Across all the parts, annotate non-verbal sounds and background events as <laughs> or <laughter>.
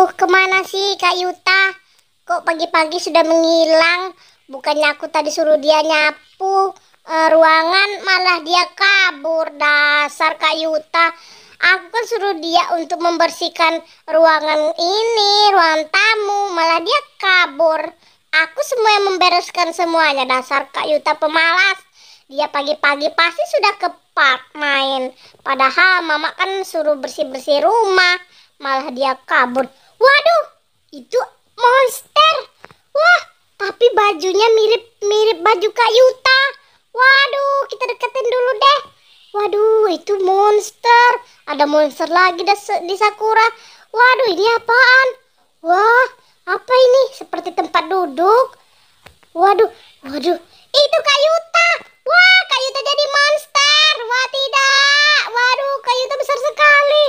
Aduh, kemana sih Kak Yuta? Kok pagi-pagi sudah menghilang? Bukannya aku tadi suruh dia nyapu e, ruangan, malah dia kabur. Dasar Kak Yuta. Aku kan suruh dia untuk membersihkan ruangan ini, ruang tamu, malah dia kabur. Aku semua yang membereskan semuanya. Dasar Kak Yuta pemalas. Dia pagi-pagi pasti sudah ke park main. Padahal mama kan suruh bersih-bersih rumah, malah dia kabur. Waduh, itu monster. Wah, tapi bajunya mirip-mirip baju Kak Yuta. Waduh, kita deketin dulu deh. Waduh, itu monster. Ada monster lagi di Sakura. Waduh, ini apaan? Wah, apa ini? Seperti tempat duduk. Waduh, waduh. Itu Kak Yuta. Wah, Kak Yuta jadi monster. Wah, tidak. Waduh, Kak Yuta besar sekali.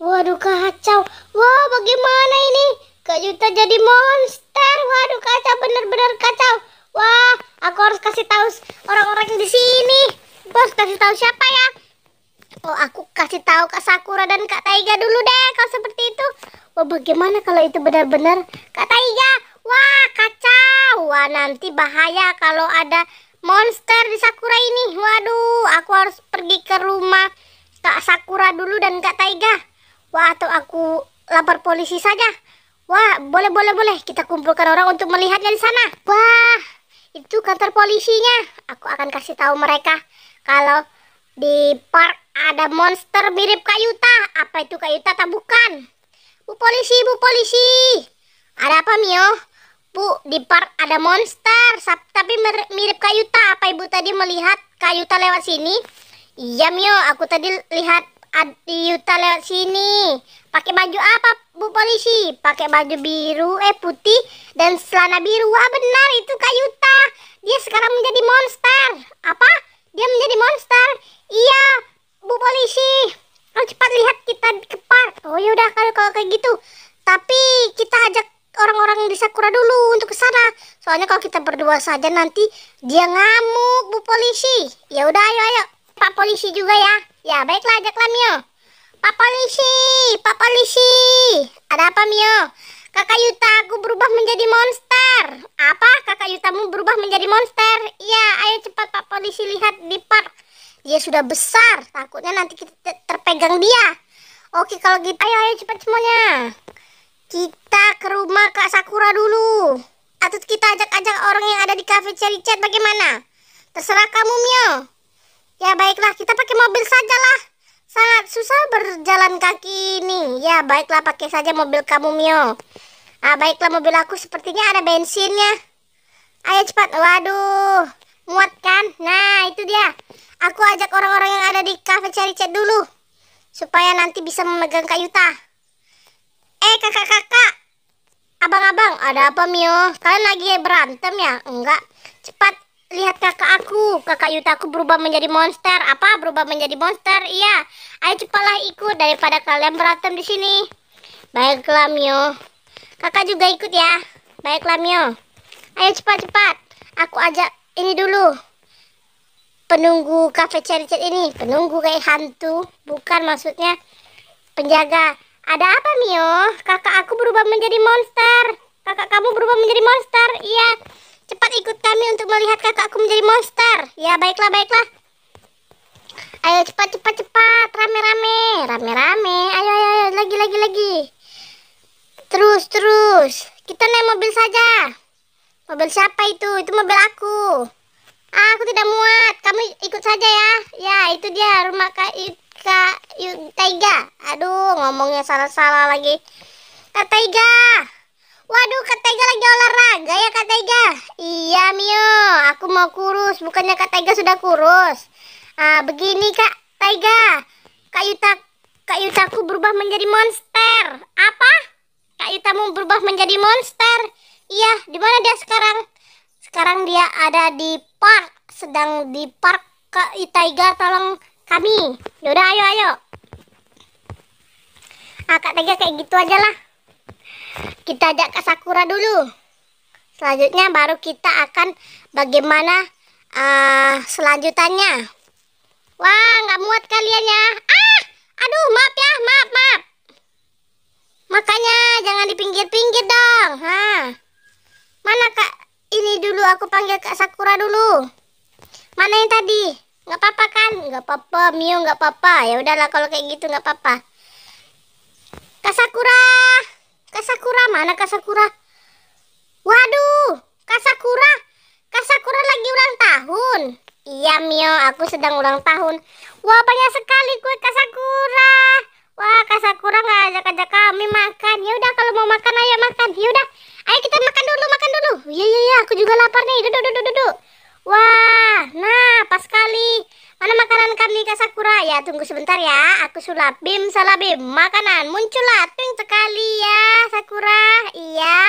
Waduh kacau. Wah bagaimana ini? Kak Yuta jadi monster. Waduh kacau bener-bener kacau. Wah aku harus kasih tahu orang-orang di sini. Bos kasih tahu siapa ya? Oh aku kasih tahu Kak Sakura dan Kak Taiga dulu deh kalau seperti itu. Wah bagaimana kalau itu benar-benar Kak Taiga? Wah kacau. Wah nanti bahaya kalau ada monster di Sakura ini. Waduh aku harus pergi ke rumah Kak Sakura dulu dan Kak Taiga. Wah, atau aku lapar polisi saja. Wah, boleh, boleh, boleh. Kita kumpulkan orang untuk melihatnya di sana. Wah, itu kantor polisinya. Aku akan kasih tahu mereka kalau di park ada monster mirip Kak Yuta. Apa itu Kak Yuta? Tak bukan. Bu polisi, bu polisi. Ada apa, Mio? Bu, di park ada monster, tapi mirip Kak Yuta. Apa ibu tadi melihat Kak Yuta lewat sini? Iya, Mio. Aku tadi lihat Yuta lewat sini. Pakai baju apa, Bu Polisi? Pakai baju biru, eh putih dan celana biru. Wah, benar itu Kak Yuta. Dia sekarang menjadi monster. Apa? Dia menjadi monster? Iya, Bu Polisi. Oh, cepat lihat kita di kepar. Oh, yaudah kalau kalau kayak gitu. Tapi kita ajak orang-orang di Sakura dulu untuk ke sana. Soalnya kalau kita berdua saja nanti dia ngamuk, Bu Polisi. Ya udah ayo ayo. Pak Polisi juga ya. Ya, baiklah ajaklah Mio. Pak polisi, Pak polisi. Ada apa Mio? Kakak Yuta aku berubah menjadi monster. Apa? Kakak Yutamu berubah menjadi monster? Iya, ayo cepat Pak polisi lihat di park. Dia sudah besar, takutnya nanti kita terpegang dia. Oke, kalau gitu ayo ayo cepat semuanya. Kita ke rumah Kak Sakura dulu. Atau kita ajak-ajak orang yang ada di cafe cari chat bagaimana? Terserah kamu, Mio. Ya baiklah, kita pakai mobil saja lah Sangat susah berjalan kaki ini. Ya baiklah, pakai saja mobil kamu Mio. Ah baiklah, mobil aku sepertinya ada bensinnya. Ayo cepat. Waduh, muat kan? Nah itu dia. Aku ajak orang-orang yang ada di cafe cari chat dulu supaya nanti bisa memegang Kak Yuta. Eh kakak-kakak, abang-abang, ada apa Mio? Kalian lagi berantem ya? Enggak. Cepat lihat kakak aku kakak yuta aku berubah menjadi monster apa berubah menjadi monster iya ayo cepatlah ikut daripada kalian berantem di sini baiklah Mio kakak juga ikut ya baiklah Mio ayo cepat-cepat aku ajak ini dulu penunggu cafe cerit ini penunggu kayak hantu bukan maksudnya penjaga ada apa Mio kakak aku berubah menjadi monster kakak kamu berubah menjadi monster iya Cepat ikut kami untuk melihat kakakku menjadi monster. Ya, baiklah, baiklah. Ayo cepat cepat cepat, rame-rame, rame-rame. Ayo, ayo ayo lagi lagi lagi. Terus terus. Kita naik mobil saja. Mobil siapa itu? Itu mobil aku. Ah, aku tidak muat. Kamu ikut saja ya. Ya, itu dia rumah Kak Yuka Taiga. Aduh, ngomongnya salah-salah lagi. Kak Taiga. Waduh, Kak Tega lagi olahraga ya Kak Tega? Iya, Mio. Aku mau kurus. Bukannya Kak Tega sudah kurus. Ah, begini Kak Tega. Kak Yuta, Kak Yutaku berubah menjadi monster. Apa? Kak Yuta mau berubah menjadi monster? Iya, di mana dia sekarang? Sekarang dia ada di park, sedang di park. Kak Itaiga tolong kami. Yaudah, ayo ayo. Ah, Kak Tega kayak gitu aja lah kita ajak ke Sakura dulu. Selanjutnya baru kita akan bagaimana uh, selanjutannya. Wah, nggak muat kalian ya. Ah, aduh, maaf ya, maaf, maaf. Makanya jangan di pinggir-pinggir dong. Ha. Mana Kak? Ini dulu aku panggil Kak Sakura dulu. Mana yang tadi? Nggak apa-apa kan? Nggak apa-apa, Mio nggak apa-apa. Ya udahlah kalau kayak gitu nggak apa-apa. Kak Sakura. Kasakura mana Kasakura? Waduh, Kasakura. Kasakura lagi ulang tahun. Iya Mio, aku sedang ulang tahun. Wah banyak sekali kue Kasakura. Wah Kasakura nggak ajak-ajak kami makan. Ya udah kalau mau makan ayo makan. Ya udah, ayo kita makan dulu, makan dulu. Iya iya iya, aku juga lapar nih. Duduk duduk duduk. Wah, nah pas sekali. Mana makanan Karnika Sakura? Ya tunggu sebentar ya. Aku sulap bim salabim. Makanan muncullah. Ting sekali ya Sakura. Iya.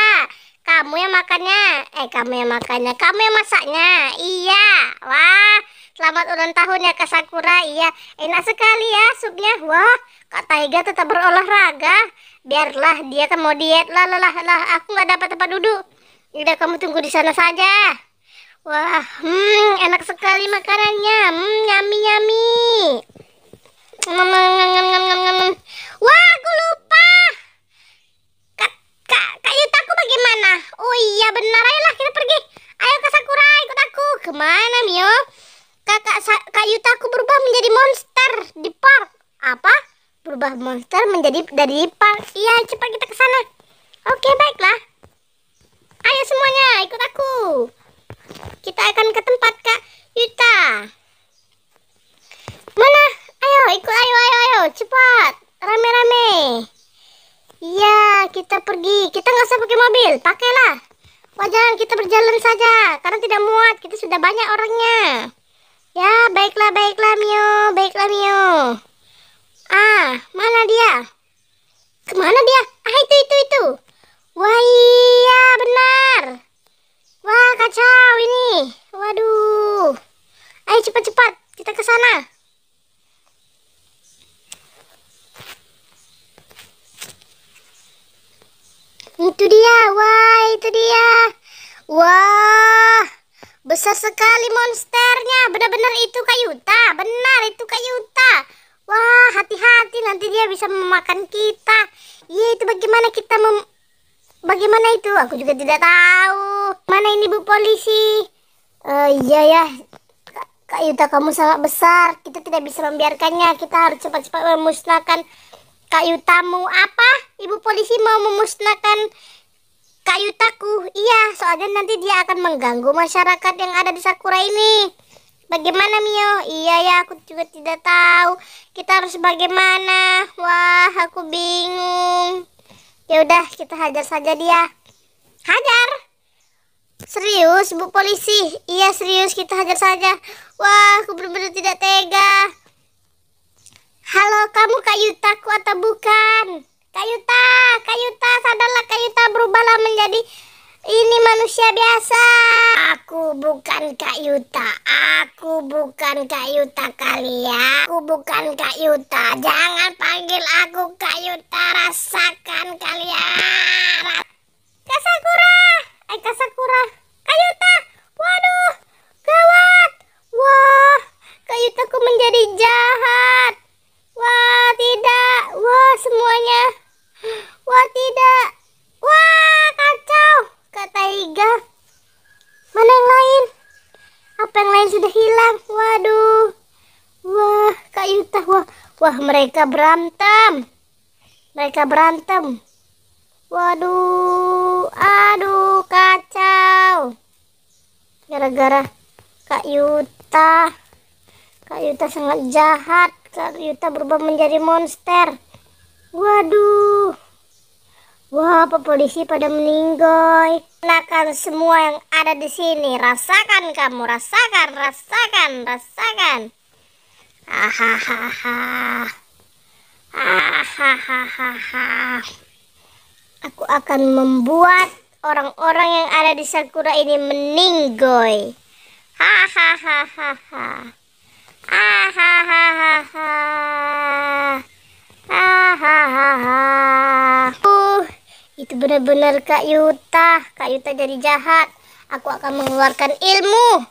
Kamu yang makannya. Eh kamu yang makannya. Kamu yang masaknya. Iya. Wah. Selamat ulang tahun ya Kak Sakura. Iya. Enak sekali ya supnya. Wah. Kak Taiga tetap berolahraga. Biarlah dia kan mau diet. Lah lah lah. lah. Aku nggak dapat tempat duduk. Udah kamu tunggu di sana saja. Wah, hmm, enak sekali makanannya. Hmm, nyami nyami. Wah, aku lupa. Kak, kak, kak aku bagaimana? Oh iya benar, ayolah kita pergi. Ayo ke Sakura, ikut aku. Kemana Mio? Kakak Kak aku berubah menjadi monster di park. Apa? Berubah monster menjadi dari park. Iya, cepat kita jalan saja karena tidak muat kita sudah banyak orangnya ya baiklah baiklah Mio baiklah Mio ah mana dia kemana dia ah itu itu itu wah iya benar wah kacau ini waduh ayo cepat cepat kita ke sana itu dia wah itu dia Wah, besar sekali monsternya. Benar-benar itu Kak Yuta. Benar itu Kak Wah, hati-hati nanti dia bisa memakan kita. Iya itu bagaimana kita mem Bagaimana itu? Aku juga tidak tahu. Mana ini Bu polisi? Uh, iya ya. Kak Yuta kamu sangat besar. Kita tidak bisa membiarkannya. Kita harus cepat-cepat memusnahkan Kak Yutamu. Apa? Ibu polisi mau memusnahkan Kayu taku. iya, soalnya nanti dia akan mengganggu masyarakat yang ada di Sakura ini. Bagaimana Mio? Iya ya, aku juga tidak tahu. Kita harus bagaimana? Wah, aku bingung. Ya udah, kita hajar saja dia. Hajar? Serius, Bu polisi? Iya, serius, kita hajar saja. Wah, aku benar-benar tidak tega. Halo, kamu Kak Yutaku atau bukan? Kayuta, Kayuta, sadarlah Kayuta berubahlah menjadi ini manusia biasa. Aku bukan Kayuta. Aku bukan Kayuta kalian. Ya. Aku bukan Kayuta. Jangan panggil aku Kayuta. Rasakan kalian. Ya. Kasakura, Eh Kasakura. Kayuta. Waduh. Gawat. Wah. Kayuta ku menjadi jahat. Wah, mereka berantem. Mereka berantem. Waduh, aduh kacau. Gara-gara Kak Yuta. Kak Yuta sangat jahat. Kak Yuta berubah menjadi monster. Waduh. Wah, apa polisi pada meninggoy. Kenakan semua yang ada di sini. Rasakan kamu, rasakan, rasakan, rasakan. <laughs> Aku akan membuat orang-orang yang ada di Sakura ini meninggoy. Uh, <laughs> itu benar-benar Kak Yuta. Kak Yuta jadi jahat. Aku akan mengeluarkan ilmu.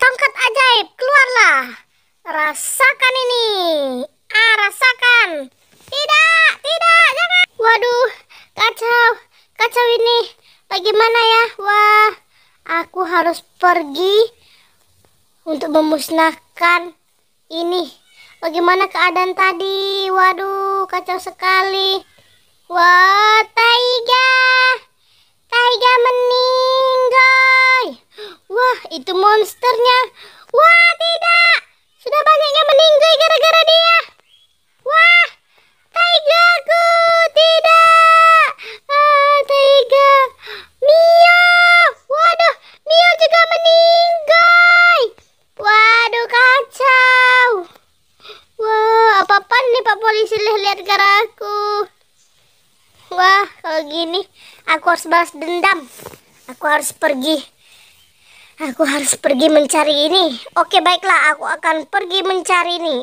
Tongkat ajaib, keluarlah. Rasakan ini. Ah, rasakan. Tidak, tidak, jangan. Waduh, kacau. Kacau ini. Bagaimana ya? Wah, aku harus pergi untuk memusnahkan ini. Bagaimana keadaan tadi? Waduh, kacau sekali. Wah, Taiga. Taiga meninggal. Wah, itu monsternya. Wah, tidak. Sudah banyak yang meninggal gara-gara dia. Wah, ku tidak. Ah, taiga. Mio. Waduh, Mio juga meninggal. Waduh, kacau. Wah, apa apa nih Pak Polisi lihat gara aku. Wah, kalau gini aku harus balas dendam. Aku harus pergi Aku harus pergi mencari ini. Oke, baiklah, aku akan pergi mencari ini.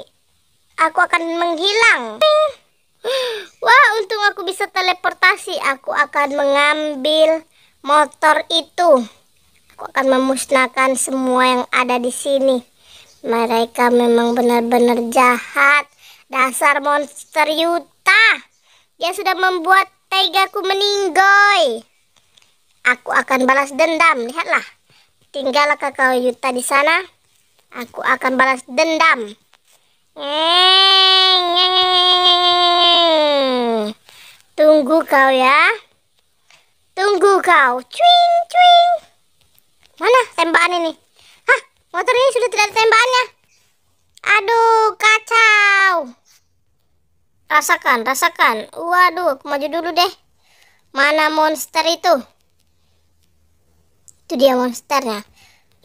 Aku akan menghilang. Wah, untung aku bisa teleportasi. Aku akan mengambil motor itu. Aku akan memusnahkan semua yang ada di sini. Mereka memang benar-benar jahat. Dasar monster Yuta. Dia sudah membuat tegaku meninggoy. Aku akan balas dendam. Lihatlah. Tinggal kakak Yuta di sana, aku akan balas dendam. Tunggu kau ya. Tunggu kau. Cuing, cuing. Mana tembakan ini? Hah, motor ini sudah tidak ada tembakannya. Aduh, kacau. Rasakan, rasakan. Waduh, aku maju dulu deh. Mana monster itu? itu dia monsternya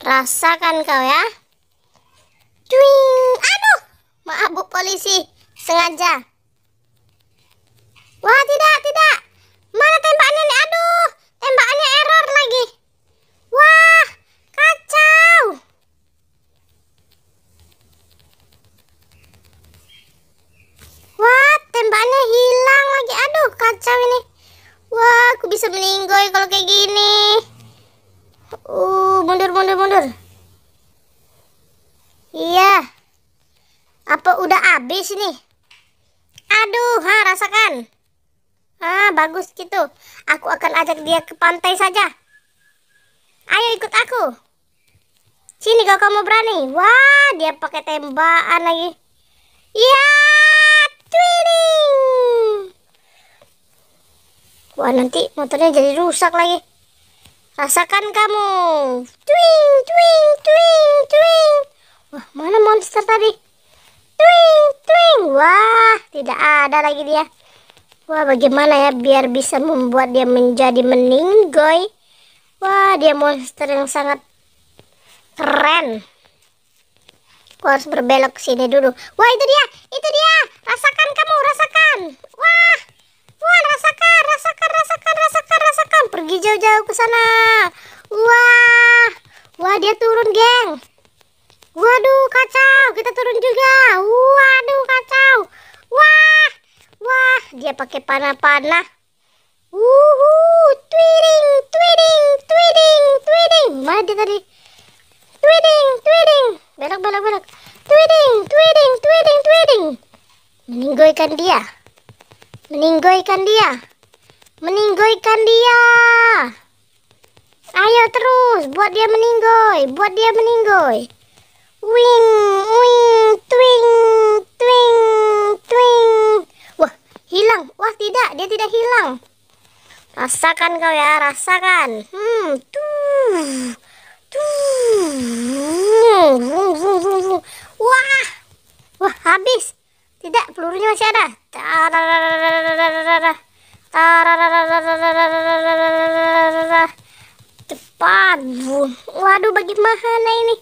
rasakan kau ya Cuing. aduh maaf bu polisi sengaja wah tidak tidak mana tembakannya nih aduh tembakannya error lagi wah kacau wah tembakannya hilang lagi aduh kacau ini wah aku bisa meninggoy kalau kayak gini Uh, mundur, mundur, mundur. Iya. Apa udah habis nih? Aduh, ha, rasakan. Ah, bagus gitu. Aku akan ajak dia ke pantai saja. Ayo ikut aku. Sini kalau kamu berani. Wah, dia pakai tembakan lagi. Iya, twinning. Wah, nanti motornya jadi rusak lagi. Rasakan kamu. Twing, twing, twing, twing. Wah, mana monster tadi? Twing, twing. Wah, tidak ada lagi dia. Wah, bagaimana ya biar bisa membuat dia menjadi meninggoy? Wah, dia monster yang sangat keren. Aku harus berbelok sini dulu. Wah, itu dia. Itu dia. Rasakan kamu, rasakan. Wah. Wah, rasakan, rasakan, rasakan, rasakan, rasakan. Pergi jauh-jauh ke sana. Wah. Wah, dia turun, geng. Waduh, kacau. Kita turun juga. Waduh, kacau. Wah. Wah, dia pakai panah-panah. Wuhu, tweeting, tweeting, tweeting, tweeting. Mana dia tadi? Tweeting, tweeting. Belok, belok, belok. Tweeting, tweeting, tweeting, tweeting. Meninggoykan dia meninggoikan dia meninggoikan dia ayo terus buat dia meninggoy buat dia meninggoy wing wing twing twing twing wah hilang wah tidak dia tidak hilang rasakan kau ya rasakan hmm tuh tuh hmm, hmm, hmm, wah wah habis tidak, pelurunya masih ada. Cepat. Waduh, bagaimana ini?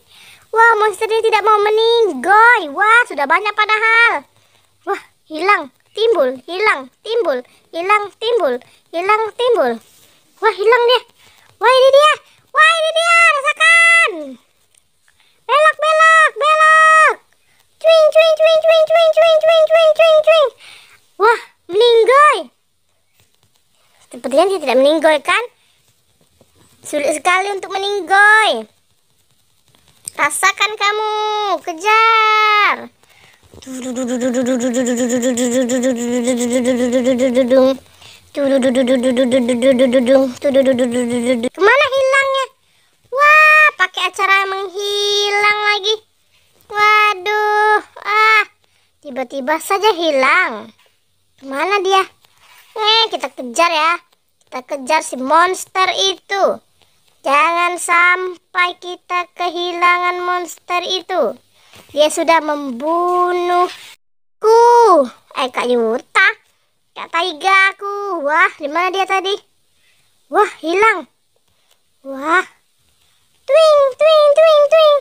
Wah, monsternya tidak mau meninggoy. Wah, sudah banyak padahal. Wah, hilang, timbul, hilang, timbul, hilang, timbul, hilang, timbul. Wah, hilang dia. Wah, ini dia. Wah, ini dia. Rasakan. Belok, belok, belok cuing cuing cuing cuing cuing cuing cuing cuing cuing cuing wah meninggal sepertinya dia tidak meninggal kan sulit sekali untuk meninggal rasakan kamu kejar tiba-tiba saja hilang. Kemana dia? Eh, kita kejar ya. Kita kejar si monster itu. Jangan sampai kita kehilangan monster itu. Dia sudah membunuhku. Eh, Kak Yuta. Kak Taiga aku. Wah, di mana dia tadi? Wah, hilang. Wah. Twing, twing, twing, twing.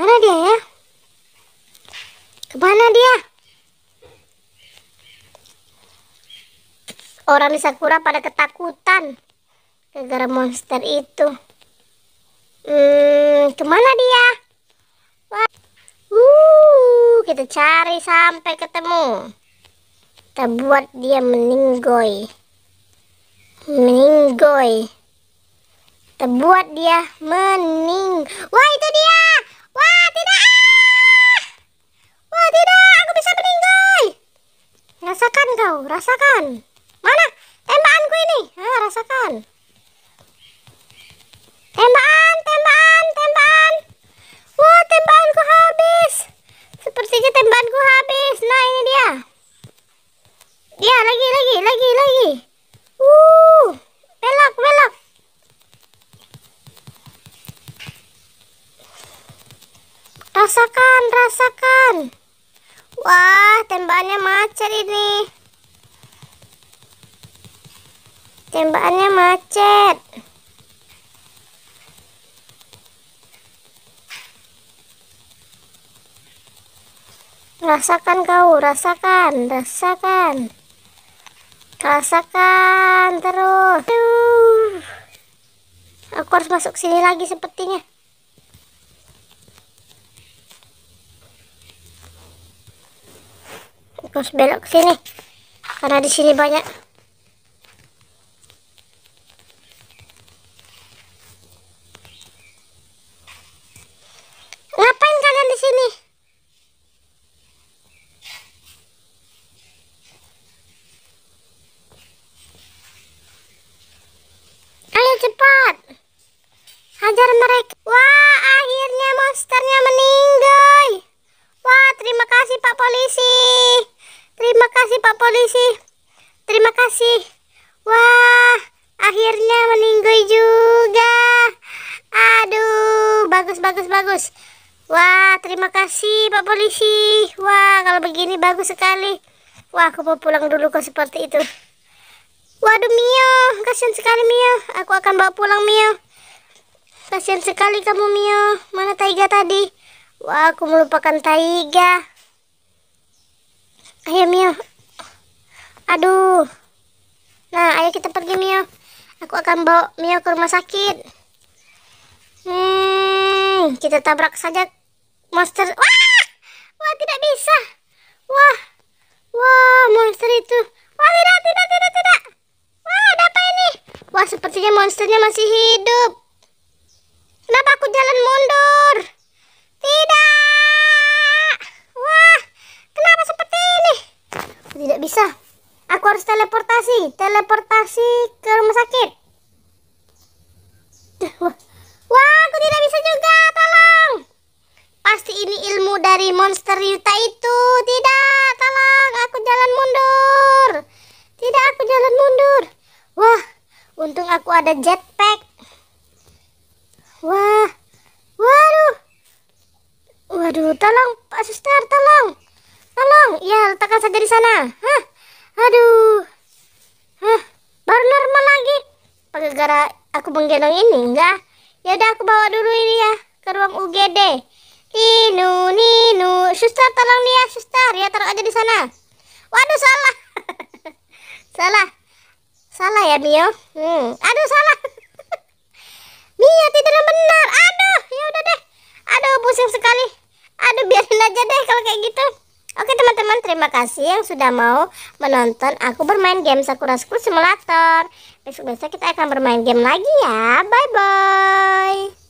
Mana dia ya? Kemana dia? Orang di Sakura pada ketakutan gara-gara monster itu. Hmm, kemana dia? Wah. Uh, kita cari sampai ketemu. Kita buat dia meninggoy. Meninggoy. Kita buat dia mening. Wah, itu dia. one. Tembakannya macet. Rasakan kau, rasakan, rasakan. Rasakan terus. Aduh. Aku harus masuk sini lagi sepertinya. Aku harus belok ke sini. Karena di sini banyak aku mau pulang dulu kok seperti itu waduh Mio kasihan sekali Mio aku akan bawa pulang Mio kasihan sekali kamu Mio mana Taiga tadi wah aku melupakan Taiga ayo Mio aduh nah ayo kita pergi Mio aku akan bawa Mio ke rumah sakit hmm kita tabrak saja monster wah wah tidak bisa wah Wah, monster itu. Wah, tidak, tidak, tidak, tidak. Wah, ada apa ini? Wah, sepertinya monsternya masih hidup. Kenapa aku jalan mundur? Tidak. Wah, kenapa seperti ini? tidak bisa. Aku harus teleportasi, teleportasi ke rumah sakit. Wah, wah aku tidak bisa juga, tolong. Pasti ini ilmu dari monster Yuta itu, tidak jalan mundur. Tidak, aku jalan mundur. Wah, untung aku ada jetpack. Wah, waduh. Waduh, tolong Pak Suster, tolong. Tolong, ya letakkan saja di sana. Hah, aduh. Hah, baru normal lagi. Pakai gara aku menggendong ini, enggak. Ya udah aku bawa dulu ini ya ke ruang UGD. Ninu, Ninu, suster tolong nih ya, suster ya taruh aja di sana. Waduh salah. <laughs> salah. Salah ya Mio. Hmm. Aduh salah. <laughs> Mia tidak benar. Aduh, ya udah deh. Aduh pusing sekali. Aduh biarin aja deh kalau kayak gitu. Oke teman-teman, terima kasih yang sudah mau menonton aku bermain game Sakura School Simulator. Besok-besok kita akan bermain game lagi ya. Bye-bye.